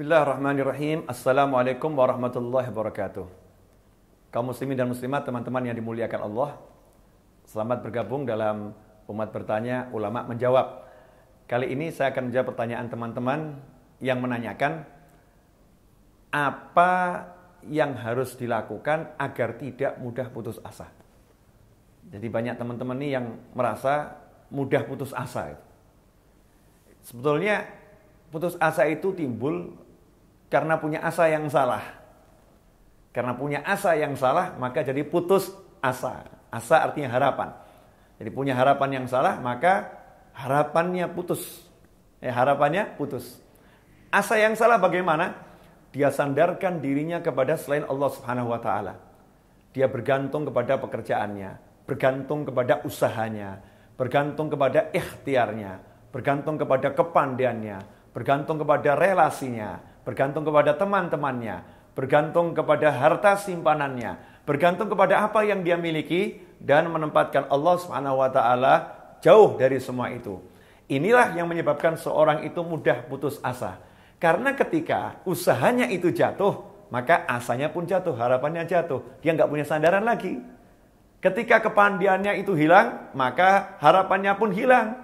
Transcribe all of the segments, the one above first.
Bismillahirrahmanirrahim. Assalamualaikum warahmatullahi wabarakatuh. Kaum muslimin dan muslimat, teman-teman yang dimuliakan Allah. Selamat bergabung dalam Umat Bertanya Ulama Menjawab. Kali ini saya akan menjawab pertanyaan teman-teman yang menanyakan apa yang harus dilakukan agar tidak mudah putus asa. Jadi banyak teman-teman nih yang merasa mudah putus asa. Sebetulnya putus asa itu timbul karena punya asa yang salah. Karena punya asa yang salah, maka jadi putus asa. Asa artinya harapan. Jadi punya harapan yang salah, maka harapannya putus. Eh, harapannya putus. Asa yang salah bagaimana? Dia sandarkan dirinya kepada selain Allah Subhanahu wa taala. Dia bergantung kepada pekerjaannya, bergantung kepada usahanya, bergantung kepada ikhtiarnya, bergantung kepada kepandaiannya, bergantung kepada relasinya, bergantung kepada teman-temannya, bergantung kepada harta simpanannya, bergantung kepada apa yang dia miliki dan menempatkan Allah swt jauh dari semua itu. Inilah yang menyebabkan seorang itu mudah putus asa. Karena ketika usahanya itu jatuh, maka asanya pun jatuh, harapannya jatuh. Dia nggak punya sandaran lagi. Ketika kepandiannya itu hilang, maka harapannya pun hilang.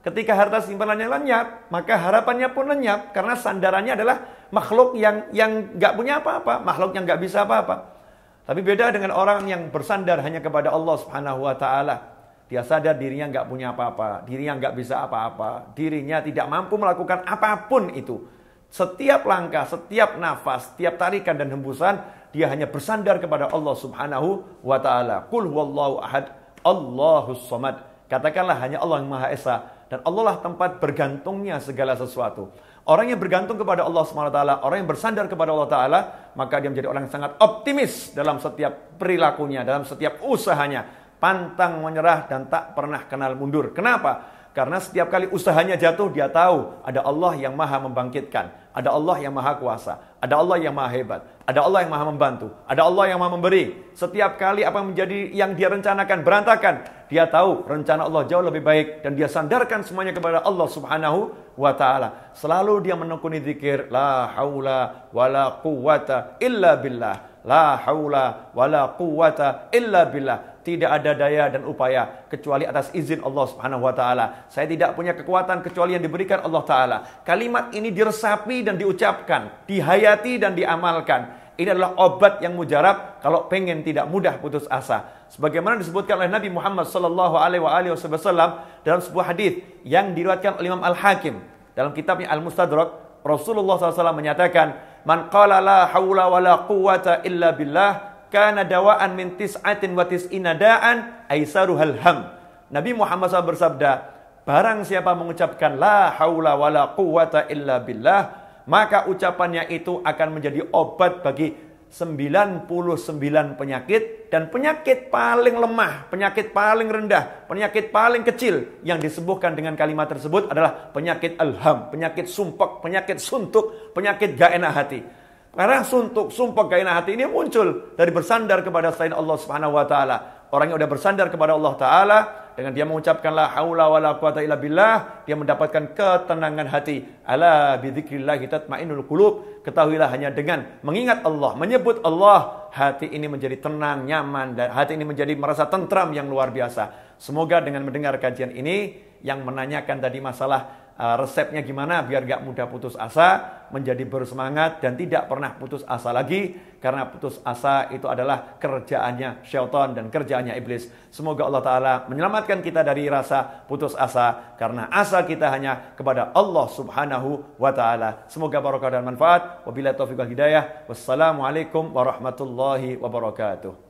Ketika harta simpanannya lenyap, maka harapannya pun lenyap karena sandarannya adalah makhluk yang yang nggak punya apa-apa, makhluk yang nggak bisa apa-apa. Tapi beda dengan orang yang bersandar hanya kepada Allah Subhanahu Wa Taala. Dia sadar dirinya nggak punya apa-apa, dirinya nggak bisa apa-apa, dirinya tidak mampu melakukan apapun itu. Setiap langkah, setiap nafas, setiap tarikan dan hembusan, dia hanya bersandar kepada Allah Subhanahu Wa Taala. Kul Allahu ahad, Allahus somad. Katakanlah hanya Allah yang Maha Esa. Dan Allah lah tempat bergantungnya segala sesuatu. Orang yang bergantung kepada Allah SWT, orang yang bersandar kepada Allah Ta'ala, maka dia menjadi orang yang sangat optimis dalam setiap perilakunya, dalam setiap usahanya. Pantang menyerah dan tak pernah kenal mundur. Kenapa? Karena setiap kali usahanya jatuh, dia tahu ada Allah yang maha membangkitkan. Ada Allah yang maha kuasa. Ada Allah yang maha hebat. Ada Allah yang maha membantu. Ada Allah yang maha memberi. Setiap kali apa yang menjadi yang dia rencanakan berantakan. Dia tahu rencana Allah jauh lebih baik. Dan dia sandarkan semuanya kepada Allah subhanahu wa ta'ala. Selalu dia menekuni zikir. La haula wala quwata illa billah la haula wala quwata illa billah. Tidak ada daya dan upaya kecuali atas izin Allah Subhanahu wa taala. Saya tidak punya kekuatan kecuali yang diberikan Allah taala. Kalimat ini diresapi dan diucapkan, dihayati dan diamalkan. Ini adalah obat yang mujarab kalau pengen tidak mudah putus asa. Sebagaimana disebutkan oleh Nabi Muhammad sallallahu alaihi wasallam dalam sebuah hadis yang diriwayatkan oleh Imam Al Hakim dalam kitabnya Al Mustadrak, Rasulullah SAW menyatakan, Man qala la haula wa la quwata illa billah kana dawaan min tis'atin wa tis'ina da'an aisaruhal ham. Nabi Muhammad SAW bersabda, barang siapa mengucapkan la haula wa la quwata illa billah, maka ucapannya itu akan menjadi obat bagi 99 penyakit dan penyakit paling lemah, penyakit paling rendah, penyakit paling kecil yang disembuhkan dengan kalimat tersebut adalah penyakit alham, penyakit sumpek, penyakit suntuk, penyakit gak enak hati. Karena suntuk, sumpek, gak enak hati ini muncul dari bersandar kepada selain Allah Subhanahu wa taala. Orang yang udah bersandar kepada Allah taala, dengan dia mengucapkan la haula wala quwata illa billah, dia mendapatkan ketenangan hati. Ala bidzikrillah tatmainul qulub. Ketahuilah hanya dengan mengingat Allah, menyebut Allah, hati ini menjadi tenang, nyaman dan hati ini menjadi merasa tentram yang luar biasa. Semoga dengan mendengar kajian ini yang menanyakan tadi masalah uh, resepnya gimana biar gak mudah putus asa, menjadi bersemangat dan tidak pernah putus asa lagi karena putus asa itu adalah kerjaannya syaitan dan kerjaannya iblis. Semoga Allah taala menyelamatkan kita dari rasa putus asa karena asa kita hanya kepada Allah Subhanahu wa taala. Semoga barokah dan manfaat. Wabillahi taufiq wal hidayah. Wassalamualaikum warahmatullahi wabarakatuh.